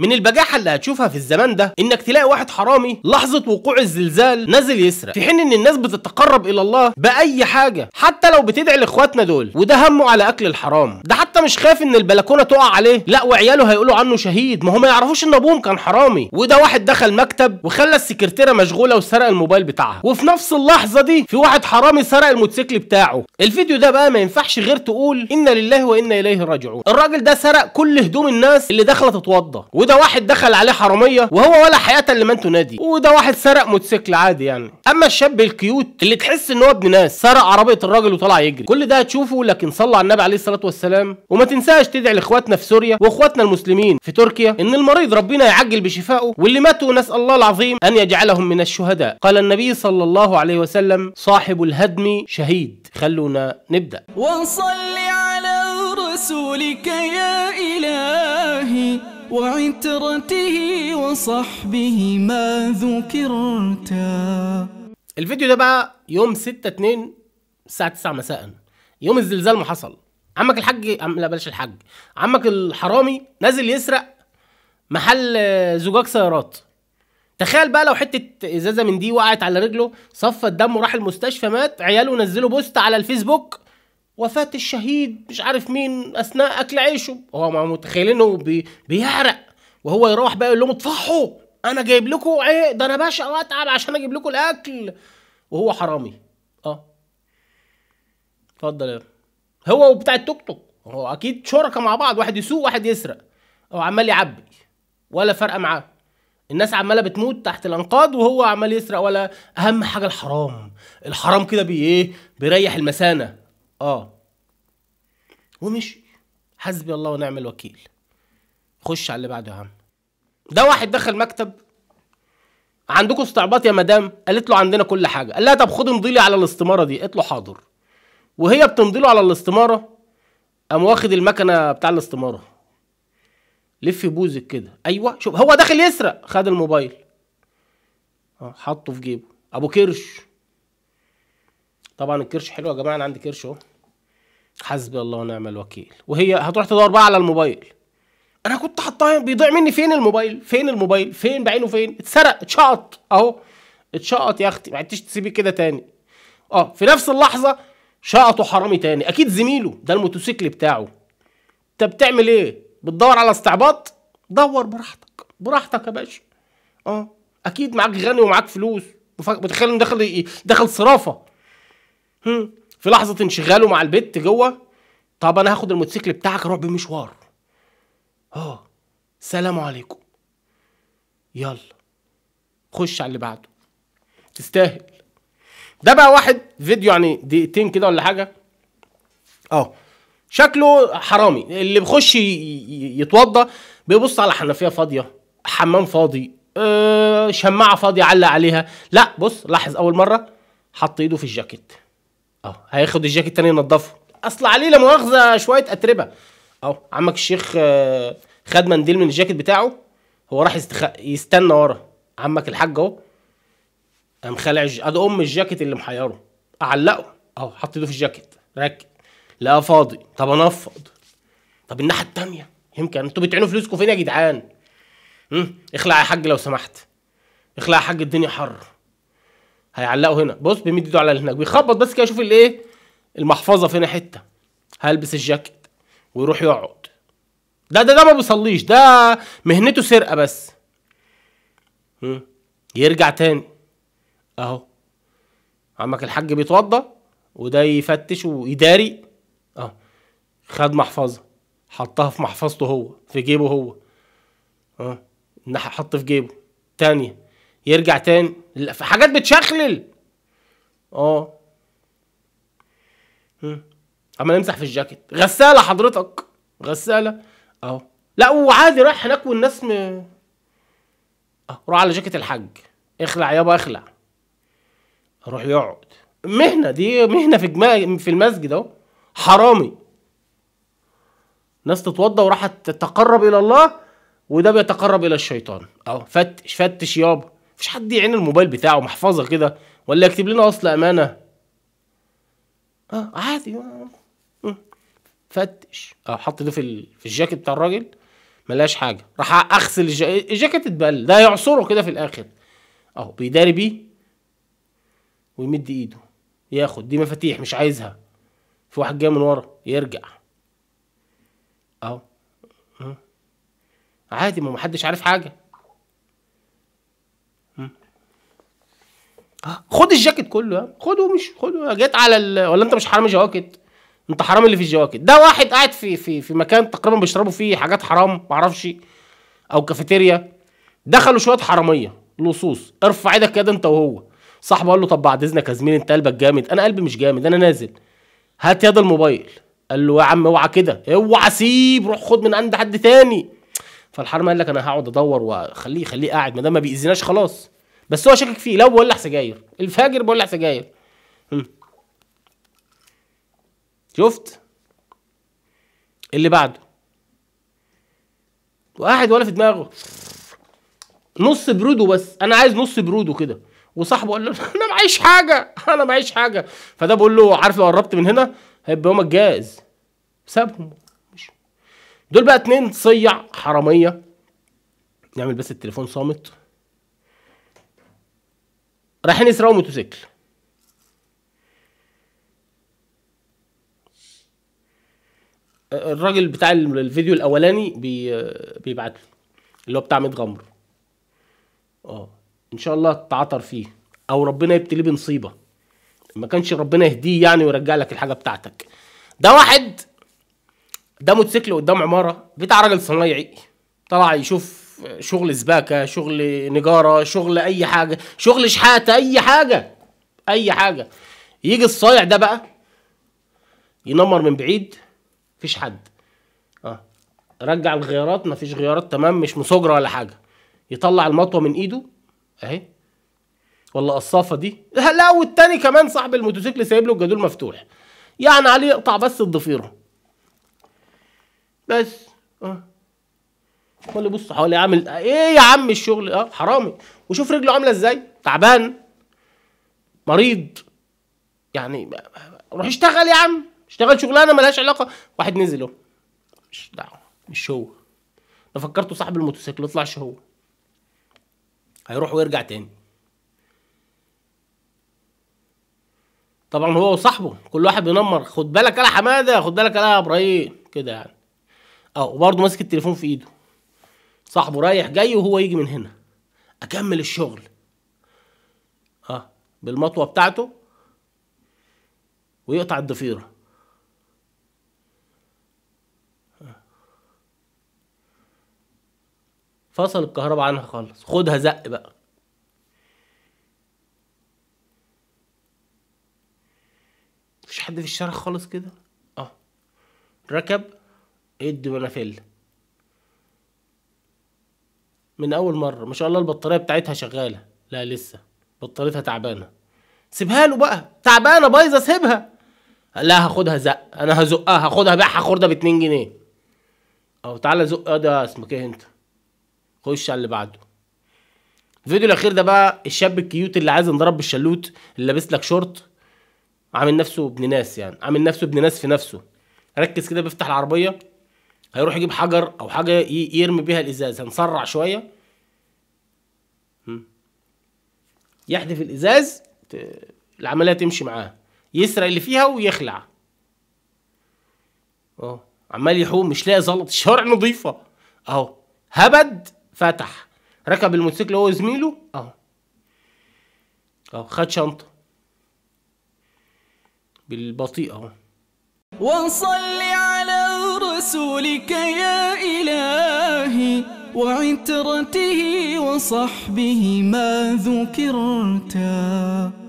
من البجاحه اللي هتشوفها في الزمان ده انك تلاقي واحد حرامي لحظه وقوع الزلزال نازل يسرق في حين ان الناس بتتقرب الى الله باي حاجه حتى لو بتدعي لاخواتنا دول وده همه على اكل الحرام ده حتى مش خايف ان البلكونه تقع عليه لا وعياله هيقولوا عنه شهيد ما هم ما يعرفوش ان ابوهم كان حرامي وده واحد دخل مكتب وخلى السكرتيره مشغوله وسرق الموبايل بتاعها وفي نفس اللحظه دي في واحد حرامي سرق الموتوسيكل بتاعه الفيديو ده بقى ما ينفعش غير تقول انا لله وانا اليه راجعون الراجل ده سرق كل هدوم الناس اللي دخلت تتوضى وده واحد دخل عليه حراميه وهو ولا حياه لمن نادي وده واحد سرق موتوسيكل عادي يعني اما الشاب الكيوت اللي تحس ان هو ابن ناس سرق عربيه الراجل وطلع يجري كل ده هتشوفه لكن صلى على النبي عليه الصلاه والسلام وما تنساش تدعي لاخواتنا في سوريا واخواتنا المسلمين في تركيا ان المريض ربنا يعجل بشفائه واللي ماتوا نسال الله العظيم ان يجعلهم من الشهداء قال النبي صلى الله عليه وسلم صاحب الهدم شهيد خلونا نبدا وصلي على رسولك يا الهي وعترته وصحبه ما ذكرتا الفيديو ده بقى يوم 6 2 الساعة 9 مساء يوم الزلزال ما حصل عمك الحاج عم لا بلاش الحاج عمك الحرامي نازل يسرق محل زجاج سيارات تخيل بقى لو حته ازازه من دي وقعت على رجله صفت الدم وراح المستشفى مات عياله نزلوا بوست على الفيسبوك وفاة الشهيد مش عارف مين أثناء أكل عيشه هو ما متخيلينه بي بيعرق وهو يروح بقى يقول لهم اطفحوا أنا جايب لكم إيه ده أنا باشا وأتعب عشان أجيب لكم الأكل وهو حرامي أه اتفضل يا هو وبتاع التوك توك هو أكيد شركة مع بعض واحد يسوق واحد يسرق هو عمال يعبي ولا فارقة معاه الناس عماله بتموت تحت الانقاض وهو عمال يسرق ولا اهم حاجه الحرام الحرام كده بي ايه بيريح المثانه اه ومشي حسبي الله ونعم الوكيل خش على اللي بعده يا عم ده واحد دخل مكتب عندكم استعباط يا مدام قالت له عندنا كل حاجه قال لها طب خد امضي لي على الاستماره دي قالت له حاضر وهي بتمضي له على الاستماره قام واخد المكنه بتاع الاستماره لف بوزك كده ايوه شوف هو داخل يسرق خد الموبايل آه، حطه في جيبه ابو كرش طبعا الكرش حلو يا جماعه انا عندي كرش اهو حسبي الله ونعم الوكيل وهي هتروح تدور بقى على الموبايل انا كنت حاطاه بيضيع مني فين الموبايل فين الموبايل فين بعينه فين اتسرق اتشقط اهو اتشقط يا اختي ما عدتش تسيبيه كده تاني اه في نفس اللحظه شقطه حرامي تاني اكيد زميله ده الموتوسيكل بتاعه انت بتعمل ايه بتدور على استعباط دور براحتك براحتك يا باشا اه اكيد معاك غني ومعاك فلوس متخيل انه دخل دخل صرافه هم. في لحظه انشغاله مع البت جوه طب انا هاخد الموتوسيكل بتاعك اروح بمشوار اه سلام عليكم يلا خش على اللي بعده تستاهل ده بقى واحد فيديو يعني دقيقتين كده ولا حاجه اه شكله حرامي اللي بيخش يتوضى بيبص على حنفيه فاضيه حمام فاضي آه شماعه فاضيه علق عليها لا بص لاحظ اول مره حط ايده في الجاكيت اهو هياخد الجاكيت التاني ينضفه اصل عليه لا مؤاخذه شويه اتربه اهو عمك الشيخ آه، خد منديل من الجاكيت بتاعه هو راح يستخ... يستنى ورا عمك الحاج اهو قام خالع ادي ام الجاكيت اللي محيره اعلقه اهو حط ايده في الجاكيت ركب لا فاضي طب انفض طب الناحيه الثانيه يمكن انتوا بتعينوا فلوسكم فين يا جدعان اخلع يا حاج لو سمحت اخلع يا حاج الدنيا حر هيعلقه هنا بص بيمد ايده على اللي هناك بيخبط بس كده يشوف الايه المحفظه فين حته هلبس الجاكيت ويروح يقعد ده ده ده ما بيصليش ده مهنته سرقه بس م? يرجع تاني اهو عمك الحاج بيتوضى وده يفتش ويداري اه خد محفظه حطها في محفظته هو في جيبه هو اه حط في جيبه تانية يرجع تاني في حاجات بتشخلل اه اما نمسح في الجاكيت غساله حضرتك غساله اهو لا وعادي رايح هناك والناس م... اه روح على جاكيت الحاج اخلع يابا اخلع روح يقعد مهنه دي مهنه في جما... في المسجد اهو حرامي ناس تتوضى وراحت تتقرب الى الله وده بيتقرب الى الشيطان اهو فتش فتش يابا مفيش حد يعين الموبايل بتاعه محفظه كده ولا يكتب لنا اصل امانه اه عادي فتش اه حط ده في في الجاكيت بتاع الراجل ملاش حاجه راح اغسل الجاكيت اتبل ده هيعصره كده في الاخر اهو بيداري بيه ويمد ايده ياخد دي مفاتيح مش عايزها في واحد جاي من ورا يرجع اهو عادي ما محدش عارف حاجه خد الجاكيت كله خده مش خده جيت على ال... ولا انت مش حرامي جواكت انت حرام اللي في الجواكت ده واحد قاعد في في في مكان تقريبا بيشربوا فيه حاجات حرام معرفش او كافيتيريا دخلوا شويه حراميه لصوص ارفع ايدك كده انت وهو صاحبه قال له طب بعد اذنك يا زميلي انت قلبك جامد انا قلبي مش جامد انا نازل هات يد الموبايل قال له يا عم اوعى كده اوعى سيب روح خد من عند حد تاني فالحرامي قال لك انا هقعد ادور واخليه خليه قاعد ما دام ما بيأذيناش خلاص بس هو شاكك فيه لو بولع سجاير الفاجر بولع سجاير شفت اللي بعده واحد ولا في دماغه نص بروده بس انا عايز نص بروده كده وصاحبه قال له انا معيش حاجه انا معيش حاجه فده بقول له عارف لو قربت من هنا هيبقى يومك جاهز سابهم دول بقى اتنين صيع حراميه نعمل بس التليفون صامت رايحين يسرقوا موتوسيكل الراجل بتاع الفيديو الاولاني بي بيبعت له اللي هو بتاع ميت غمر اه ان شاء الله تعطر فيه او ربنا يبتليه بنصيبه ما كانش ربنا يهديه يعني ويرجع لك الحاجه بتاعتك ده واحد ده موتوسيكل قدام عماره بتاع راجل صنايعي طلع يشوف شغل سباكه شغل نجاره شغل اي حاجه شغل شحاته اي حاجه اي حاجه يجي الصايع ده بقى ينمر من بعيد مفيش حد اه رجع الغيارات مفيش غيارات تمام مش مصجره ولا حاجه يطلع المطوه من ايده اهي ولا الصافه دي لا والتاني كمان صاحب الموتوسيكل سايب له الجدول مفتوح يعني عليه يقطع بس الضفيره بس اه هو اللي بص حواليه عامل ايه يا عم الشغل اه حرامي وشوف رجله عامله ازاي تعبان مريض يعني روح اشتغل يا عم اشتغل شغلانه ملهاش علاقه واحد نزل اهو مش دعوه مش هو انا فكرته صاحب الموتوسيكل يطلعش هو هيروح ويرجع تاني طبعا هو وصاحبه كل واحد بينمر خد بالك يا حماده خد بالك يا ابراهيم كده يعني اه وبرضه ماسك التليفون في ايده صاحبه رايح جاي وهو يجي من هنا اكمل الشغل اه بالمطوه بتاعته ويقطع الضفيره آه. فصل الكهرباء عنها خالص خدها زق بقى مفيش حد في الشارع خالص كده اه ركب يدي منافيل من اول مره ما شاء الله البطاريه بتاعتها شغاله لا لسه بطاريتها تعبانه سيبها له بقى تعبانه بايظه سيبها لا هاخدها زق انا هزقها آه، هاخدها بيعها خرده ب 2 جنيه او تعالى زق آه، ده اسمك ايه انت خش على اللي بعده الفيديو الاخير ده بقى الشاب الكيوت اللي عايز انضرب بالشلوت اللي لابس لك شورت عامل نفسه ابن ناس يعني عامل نفسه ابن ناس في نفسه ركز كده بيفتح العربيه هيروح يجيب حجر او حاجه يرمي بيها الازاز هنسرع شويه يحذف الازاز العمليه تمشي معاه يسرق اللي فيها ويخلع اهو عمال يحوم مش لاقي زلط الشوارع نظيفه اهو هبد فتح ركب الموتوسيكل هو وزميله اهو اهو خد شنطه بالبطيء اهو وصلي على رسولك يا الهي وعترته وصحبه ما ذكرتا